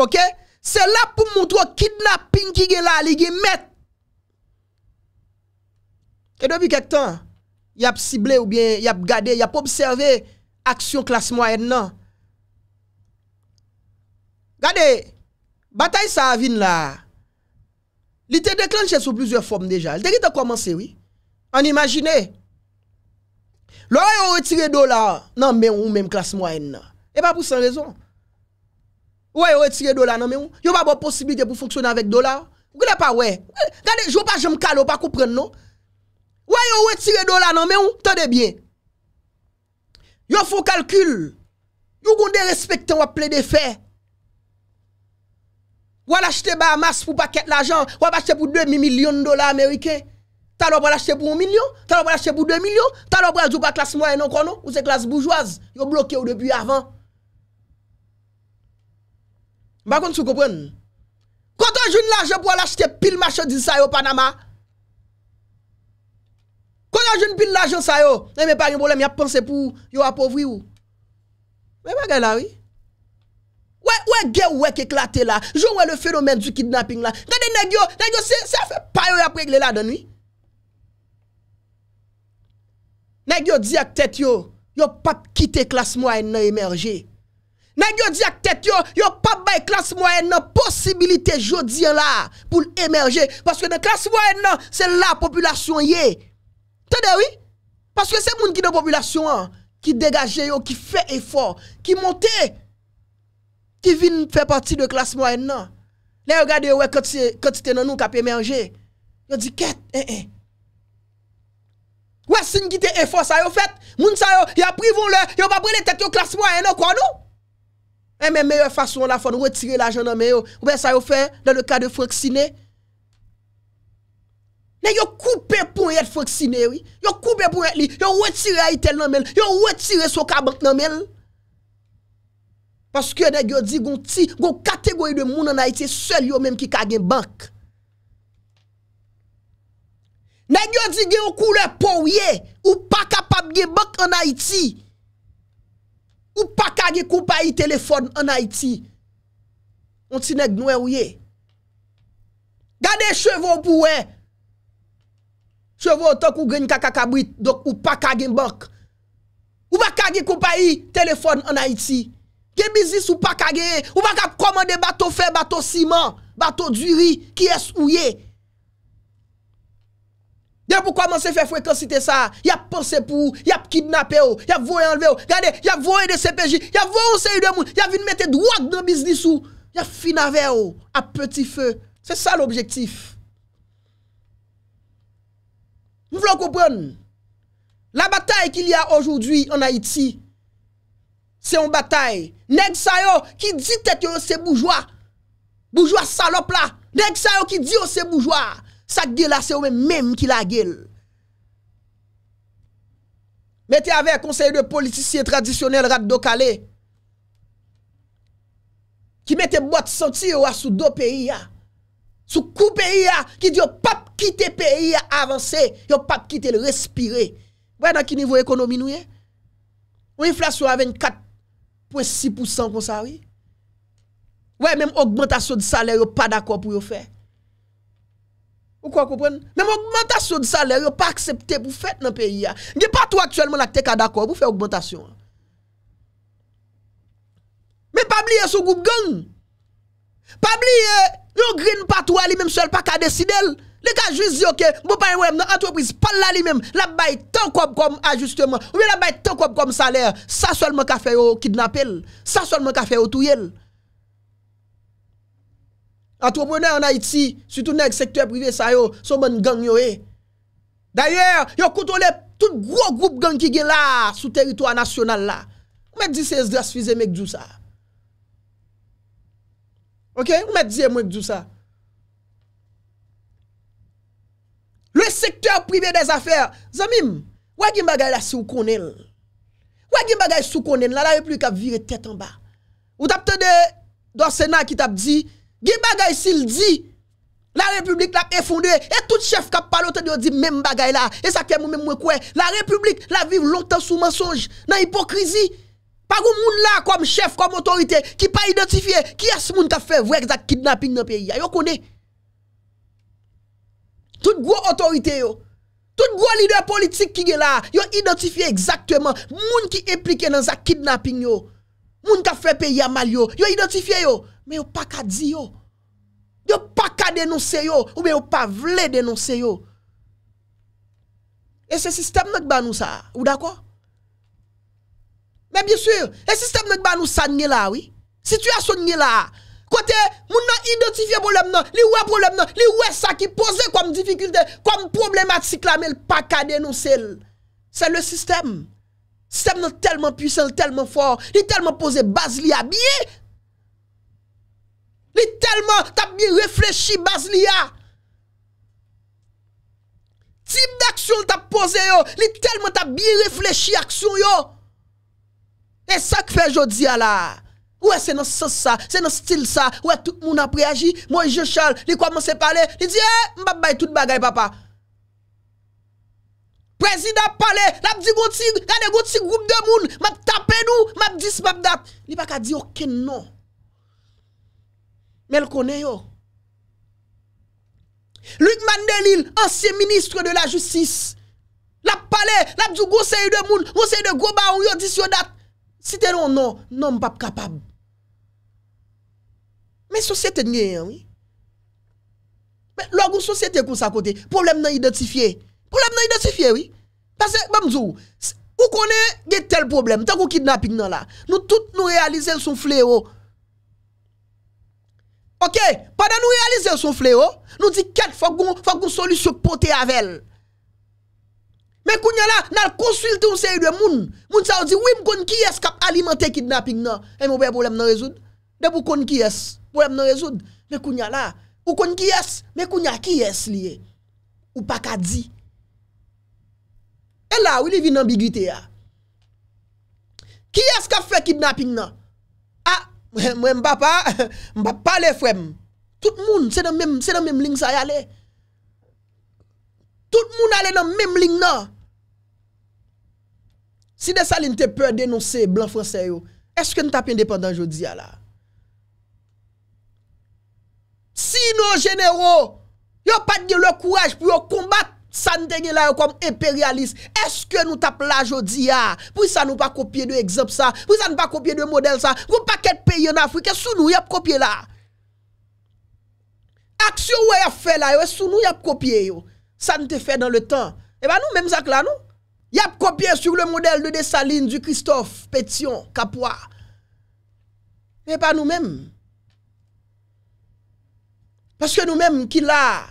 Ok? Se la pou mwot wou oh, kidnapping ki gen la, li gen met. E dobi kek tan, yap sible ou bien, yap gade, yap observe, Aksyon klas mwen nan Gade Bata yi sa avin la Li te deklanche sou blizwe form deja Li te ki te komanse wii An imagine Lo wè yon wè tire do la Nan mwen yon mwen klas mwen nan E pa pou san rezon Wè yon wè tire do la nan mwen Yon pa bo posibilite pou foksyonan vek do la Gade joun pa jom kalo pa koupren non Wè yon wè tire do la nan mwen Tade bien Yo faut calcul. Yo gondé respecter ou plein de faits. Ou acheter Bahamas pour paquet l'argent, ou acheter pour 2 millions de dollars américains. T'as l'on acheter pour 1 million, t'as l'on acheter pour 2 millions, t'as l'on acheter pour classe moyenne encore non, ou c'est classe bourgeoise, yo bloqué depuis avant. vous ne vous comprenez? Quand on joue l'argent pour acheter pile marchandise ça au Panama, Konja joun pil la joun sa yo, nan men par yon bolem, ya panse pou yo apovri yo. Mwen wakay la wè? Wè, wè gen wè keklate la, joun wè le fenomen du kidnapping la, nan men neg yo, neg yo, se a fe payo ya pregle la dan wè? Neg yo di ak tèt yo, yo pap kite klas mwa en nan emerje. Neg yo di ak tèt yo, yo pap bay klas mwa en nan, posibilite joun diyan la, pou l'emerje, paske nan klas mwa en nan, se la populasyon ye, Te dewi, paske se moun ki de populasyon an, ki degaje yo, ki fe efor, ki monte, ki vin fe pati de klas mwa en nan. Ne yo gade yo we koti tenon nou ka pe menje, yo di ket, en eh, en. Eh. We sin gite efor sa yo fet, moun sa yo, ya privon le, yo ba brene tek yo klas mwa en nan kwa nou. E men meyo fason la fon, wetire la janan meyo, oube sa yo fe, dan le ka de fok sine, yo koupè pou yèt fòksinè wè, yo koupè pou yèt li, yo wè tirè a itèl nan men, yo wè tirè sou ka bank nan men, paske neg yo di goun ti, goun kategori de moun an a itè, sèl yo menm ki kage bank, neg yo di gen yon koule pou wè, ou pa kapab gen bank an a itè, ou pa kage koupè a itè lè fon an a itè, on ti neg nouè wè, e gade chevò pou wè, Chevo otan kou gen kakakabwit, dok ou pa kage mbank. Ou pa kage koupayi, telefon an Haiti. Gen bizis ou pa kage, ou pa ka komande bato fè, bato siman, bato duyri, ki es ou ye. Dè pou komanse fè fwe konsite sa, ya ponsè pou, ya p kidnapè ou, ya voye anleve ou, gade, ya voye de CPJ, ya voye ou se yu demoun, ya vin metè dwak nan bizis ou, ya finave ou, a petit fè, se sa l'objektif. la batay ki li a anjou dwi an Haiti se yon batay nek sa yo ki di teke yo se boujwa boujwa salop la nek sa yo ki di yo se boujwa sa gel la se yon menm ki la gel mette ave konsey de politisye tradisyonel rat do kale ki mette bot senti yo oh, a sou do peyi ya ah. sou kou peyi ya ah, ki di yo oh, pap quitter pays à avancer, yo pas quitter le respirer. Ouais dans quel niveau économique nous Ou inflation à 24.6% comme ça oui. Ouais même augmentation de salaire pas d'accord pour faire. Ou quoi comprendre Même augmentation de salaire pas accepté pour faire dans le pays a. pas tout actuellement là est d'accord pour faire augmentation. Mais pas oublier ce groupe gang. Pas oublier, yon green pas lui même seul pas qu'à décider. Lè ka jwi zi yo ke, mbou pa yon wèm bon nan antropis, pal la li mèm, la bay ten koub koum ajustement, ou mwen la bay ten koub koum salèr, sa sol mwen ka fè yo kidnapèl, sa sol mwen ka fè yo touyèl. Antropo nou yon Haiti, sütou nou yon sektor privé sa yo, sou mwen gang yon yè. Dè yè, yon koutou lè tout gro group gang ki gè la, sou teritouan nasyonal la. Ou mè di sez dras fizè mèk djousa? Ou mè di sez dras fizè mèk djousa? secteur privé des affaires. Zamim, ou a bagay la si ou konnen. Ou a bagay sou konnen, la la république a viré tête en bas. Ou tap de dans Sénat qui t'a dit, gen bagay s'il dit, la République l'a effondré, et tout chef qui a parlé de dit même bagay là, et ça qui est moi-même la République la vive longtemps sous mensonge, dans hypocrisie. Par ou moun là comme chef, comme autorité, qui pas identifié, qui est ce moun qui a fait vrai exact kidnapping dans le pays. Yo connaît. Tout gwo otorite yo, tout gwo lidwe politik ki ge la, yo identifiye ekzaktweman moun ki implike nan za kidnapping yo, moun ka fepe yamal yo, yo identifiye yo, me yo pa ka di yo, yo pa ka denose yo, ou me yo pa vle denose yo. E se sistem nou kbanou sa, ou dako? Me byeswe, e sistem nou kbanou sa nye la, wii? Sityasyon nye la, wii? Kote, moun nan identifiye bolem nan, li wè problem nan, li wè sa ki pose kwa mdifikilte, kwa mdproblematik la me l pakade nou sel. Se le sistem. Sistem nan telman pwisel, telman fwo, li telman pose baz li a biye. Li telman tap biye reflechi baz li a. Tip de aksyon li tap pose yo, li telman tap biye reflechi aksyon yo. E sa kfe jodi a la. Ouè se nan sosa, se nan stil sa Ouè tout moun ap reagi, mwen je chal Li kwa monsen pale, li di e, mbap bay tout bagay papa Prezident pale, la bdi gouti Gade gouti group de moun Map tape nou, map dis, map dat Li baka di ok non Mel kone yo Luke Mandelil, ansye ministre de la justice La pale, la bdi gouti Moun se y de gouti Moun se y de gouti Moun se y de gouti Si tè ron nan, nan m pap kapab. Men sosyete nge yon, oui. Men lò goun sosyete kon sa kote, problem nan identifiye. Problem nan identifiye, oui. Pase, bamzou, ou konen gen tel problem, ten goun kidnapping nan la. Nou tout nou realize yon son fleo. Ok, padan nou realize yon son fleo, nou di ket fok goun solusyon pote avèl. Mè kunya la, nal konswil ti ou se yidwe moun. Moun sa ouzi, wè m kon kyes kap alima te kidnapping na. E m wè pou lèm nan rezoud. Dè pou kon kyes, pou lèm nan rezoud. Mè kunya la, pou kon kyes, mè kunya kyes liye. Ou pa kadzi. E la, wè li vin ambigwite ya. Kyes kap fwe kidnapping na. A, mwen bapa, mwen bapa le fwem. Tout moun se de memling sa yale. Tout moun ale de memling na. Si de sa li nou te peur denonser blan franse yo, eske nou tap indépendant jodi ya la? Si nou genero, yo pat de lè kouaj pou yo kombat san denye la yo kom imperialist, eske nou tap la jodi ya? Pou y sa nou pa kopye de exemple sa? Pou y sa nou pa kopye de model sa? Kou pa ket peye nan Afrika, sou nou yap kopye la? Aksyon wè y a fè la yo, sou nou yap kopye yo? San te fè nan le tan? E ba nou menm zak la nou? Il a copié sur le modèle de Dessalines, du Christophe, Pétion, Capois. Mais pas nous-mêmes. Parce que nous-mêmes qui l'a,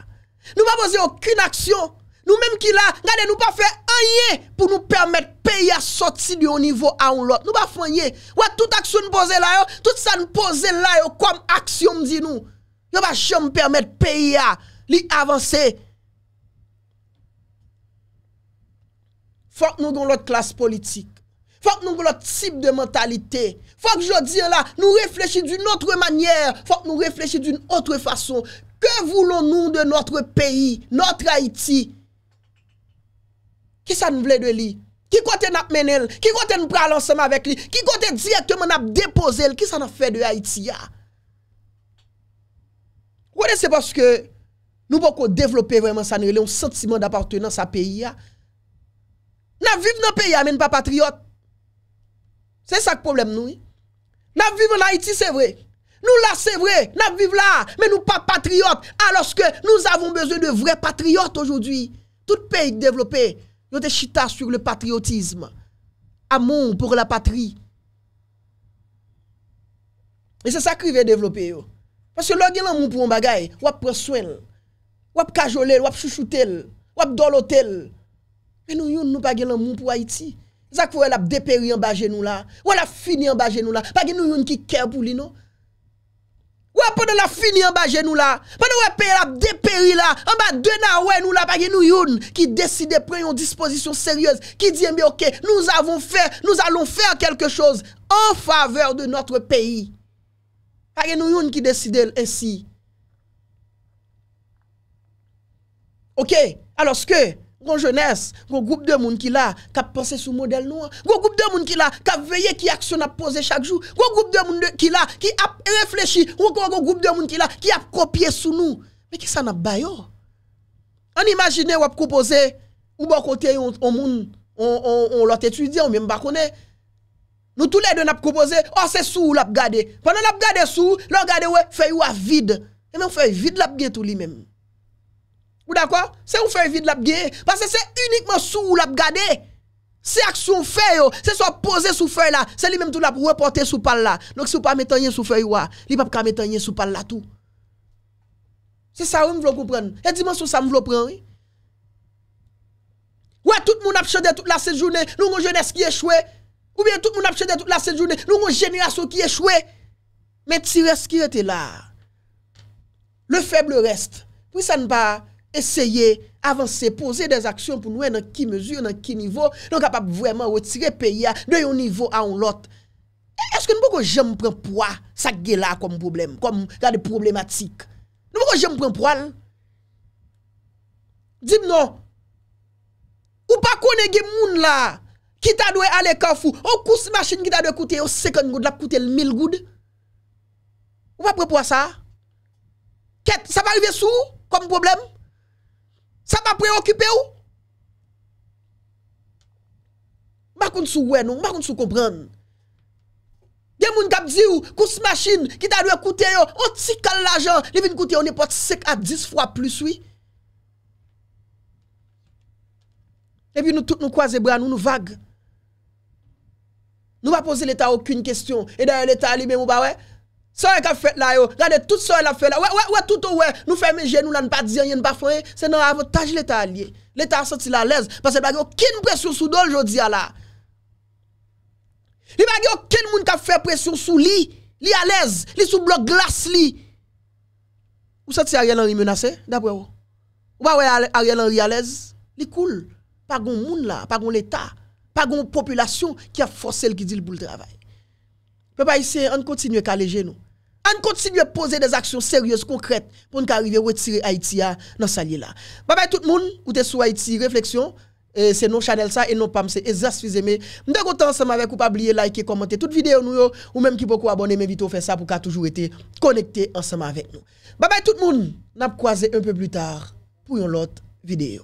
nous pas poser aucune action. Nous-mêmes qui l'a, regardez, nous pas faire rien pour nous permettre pays à sortir du haut niveau à un autre. Nous pas faire rien. Ouais, toute action nous poser là, tout ça nous poser là comme action dit nous. Nous pas jamais permettre pays à avancer Fak nou goun lout klas politik. Fak nou goun lout tip de mentalite. Fak jodi la nou reflechi d'un outre manyer. Fak nou reflechi d'un outre fason. Ke voulon nou de notre peyi? Notre Haiti? Ki sa nou vle de li? Ki kote nap menel? Ki kote nou pral ansama vek li? Ki kote direktman nap depozel? Ki sa nan fe de Haiti ya? Kwenè se paske nou poko devlope vreman sa nou? Le yon sentimen d'apartenan sa peyi ya? Nous vivons dans le pays, mais pas patriote. C'est ça le problème, nous. vivons vivre en Haïti, c'est vrai. Nous là, c'est vrai, nous vivons là, mais nous pas patriotes. Alors que nous avons besoin de vrais patriotes aujourd'hui. Tout pays développé, nous des chita sur le patriotisme. Amour pour la patrie. Et c'est ça qui veut développer. Parce que l'on a l'amour pour un bagay, ou prend soin, ou cajoler, ou chouchouter, dans doloter, E nou yon nou page lan moun pou Haiti. Zak fwe la bde peri an baje nou la. Ou la fini an baje nou la. Page nou yon ki kè pou li nou. Ou a pwede la fini an baje nou la. Pwede wè pe la bde peri la. An ba dena wè nou la. Page nou yon ki deside pre yon disposisyon seryèz. Ki diye mè ok. Nou avon fè. Nou alon fè an kelke chòz. An faveur de notre peyi. Page nou yon ki deside ensi. Ok. Alos kè. Gon jeunesse, gon groupe de monde qui l'a qui a pensé sous modèle noir. Gon groupe de monde qui l'a qui a veillé qui action a posé chaque jour. Gon groupe de monde qui l'a qui a réfléchi. Gon groupe de moun qui l'a qui a copié sous nous. Mais qui ça n'a pas On imagine oh, ou a proposé ou bon côté on on on on l'autre étudiant même pas Nous tous les deux n'a proposé, oh c'est sous l'a regarder. Pendant l'a regarder sous, l'a ou, ouais, fait ou à vide. Et même fait vide l'a bien tout lui-même. Mou da kwa? Se ou fè vide la bge? Pase se unikman sou ou la bgade. Se ak sou fè yo. Se sou ap pose sou fè la. Se li menm tou la pou repote sou pal la. Nonk sou pa metanye sou fè yo a. Li pap ka metanye sou pal la tou. Se sa ou m vlo koupren? E di man sou sa m vlo pran? Ou a tout moun ap chede tout la se jounè. Nou moun jènes ki e chwe. Ou bien tout moun ap chede tout la se jounè. Nou moun jènes a sou ki e chwe. Meti res ki rete la. Le feble reste. Pou sa n'pa a? Eseye avanse, pose den aksyon pou noue nan ki mezu, nan ki nivou, nan kapap vweman wotire peya de yon nivou an lot. E eske nou bo ko jem prenpwa sa gela kom problem, kom gade problematik? Nou bo ko jem prenpwal? Dib nou. Ou pa konege moun la, kita dwe ale kafu, ou kous masin kita dwe kute, ou seken goud lap kute l mil goud? Ou pa prenpwa sa? Ket, sa pa rive sou kom problem? Ça va préoccuper ou? Ma kon sou wè nou, ma kon sou komprenn. Gen moun kap di ou, kous machine ki ta dwe koute yo, on ti kal l'ajan, li vin koute yo, on pot 5 à 10 fois plus, oui. Et puis nous tout nous croisons bras, nous nous vagues. Nous ne pas poser l'État aucune question. Et d'ailleurs, l'État lui-même, ouais, ça qu'a fait là yo, regardez tout ce qu'elle a fait là. Ouais ouais ouais tout ouais, nous fermer genou là, ne pas dire rien, ne pas faire, c'est dans avantage l'état allié. L'état senti la l'aise parce qu'il que pas aucune pression sous dol jodi là. Il pas aucun monde qui a fait pression sous lui, est à l'aise, lui sous bloc glace lui. Ou senti Ariel Henry menacé d'après vous Ou pas ouais Ariel Henry à l'aise, Il cool. Pas grand monde là, pas grand l'état, pas grand population qui a forcé qui dit le boule travail. pas ici on continue à les nous. On continue à poser des actions sérieuses, concrètes, pour nous arriver à retirer Haïti hein, dans nos là. Bye bye tout le monde, ou t'es sur Haïti, réflexion. C'est nos Chanel ça et nos PAM, c'est Ezas mais M'de content ensemble avec vous, pas oublier liker, commenter toute vidéo nous, ou même qui beaucoup abonner, mais vite fait, ça pour qu'à toujours été connecté ensemble avec nous. Bye bye tout le monde, n'a croisé un peu plus tard pour une autre vidéo.